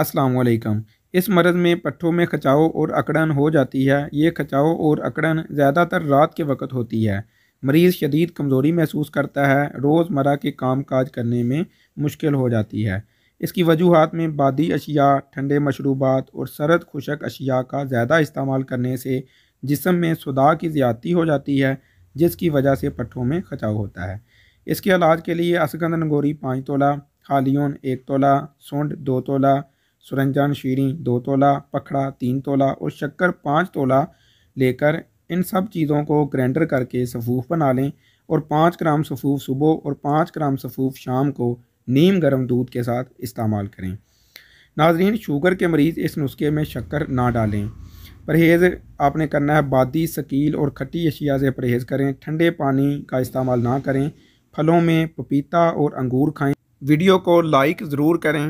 असलकम इस मर्ज़ में पट्ठों में खचाओ और अकड़न हो जाती है ये खचाओ और अकड़न ज़्यादातर रात के वक्त होती है मरीज़ शदीद कमज़ोरी महसूस करता है रोज़मर्रा के काम काज करने में मुश्किल हो जाती है इसकी वजूहत में बादी अशिया ठंडे मशरूबात और सरद खुशक अशिया का ज़्यादा इस्तेमाल करने से जिसम में सुदा की ज़्यादती हो जाती है जिसकी वजह से पट्ठों में खचाव होता है इसके इलाज के लिए असगंद नगोरी पाँच तोला हालियन एक तोला सोंड दो तोला सुरंजान शीरी दो तोला पखड़ा तीन तोला और शक्कर पाँच तोला लेकर इन सब चीज़ों को ग्रैंडर करके सफूफ बना लें और पाँच ग्राम सफूफ सुबह और पाँच ग्राम सफूफ शाम को नीम गर्म दूध के साथ इस्तेमाल करें नाजरीन शुगर के मरीज़ इस नुस्खे में शक्कर ना डालें परहेज़ आपने करना है बादी शकील और खट्टी अशिया से परहेज़ करें ठंडे पानी का इस्तेमाल ना करें फलों में पपीता और अंगूर खाएं वीडियो को लाइक ज़रूर करें